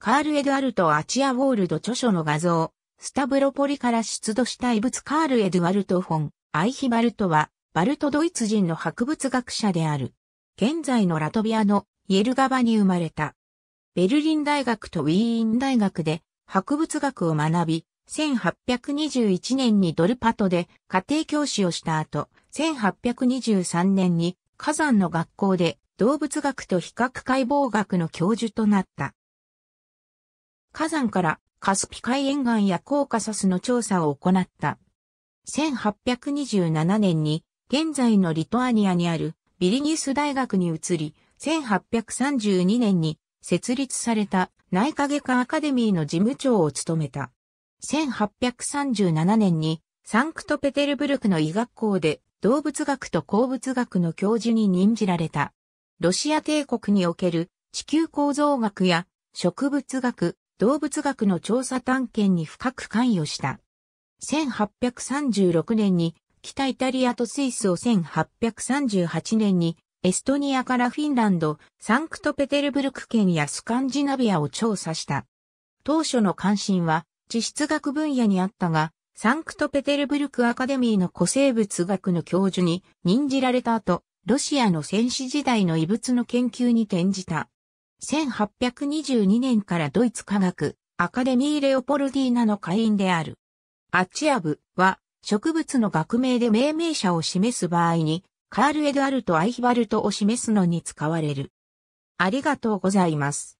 カール・エドアルト・アチア・ウォールド著書の画像、スタブロポリから出土した遺物カール・エドアルト・フォン、アイヒバルトは、バルトドイツ人の博物学者である。現在のラトビアのイエルガバに生まれた。ベルリン大学とウィーン大学で博物学を学び、1821年にドルパトで家庭教師をした後、1823年に火山の学校で動物学と比較解剖学の教授となった。火山からカスピ海沿岸やコーカサスの調査を行った。1827年に現在のリトアニアにあるビリニュス大学に移り、1832年に設立された内科外科アカデミーの事務長を務めた。1837年にサンクトペテルブルクの医学校で動物学と鉱物学の教授に任じられた。ロシア帝国における地球構造学や植物学、動物学の調査探検に深く関与した。1836年に北イタリアとスイスを1838年にエストニアからフィンランド、サンクトペテルブルク県やスカンジナビアを調査した。当初の関心は地質学分野にあったが、サンクトペテルブルクアカデミーの古生物学の教授に任じられた後、ロシアの戦死時代の遺物の研究に転じた。1822年からドイツ科学、アカデミー・レオポルディーナの会員である。アチアブは植物の学名で命名者を示す場合に、カール・エドアルト・アイヒバルトを示すのに使われる。ありがとうございます。